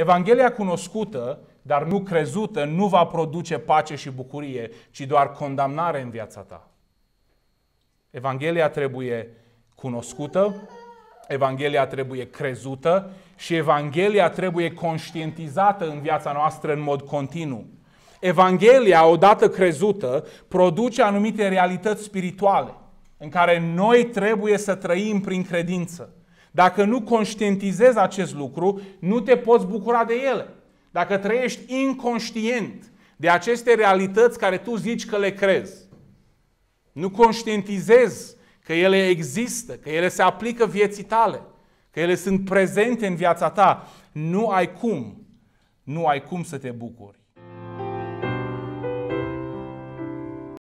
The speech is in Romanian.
Evanghelia cunoscută, dar nu crezută, nu va produce pace și bucurie, ci doar condamnare în viața ta. Evanghelia trebuie cunoscută, Evanghelia trebuie crezută și Evanghelia trebuie conștientizată în viața noastră în mod continuu. Evanghelia, odată crezută, produce anumite realități spirituale în care noi trebuie să trăim prin credință. Dacă nu conștientizezi acest lucru, nu te poți bucura de ele. Dacă trăiești inconștient de aceste realități care tu zici că le crezi, nu conștientizezi că ele există, că ele se aplică vieții tale, că ele sunt prezente în viața ta, nu ai cum, nu ai cum să te bucuri.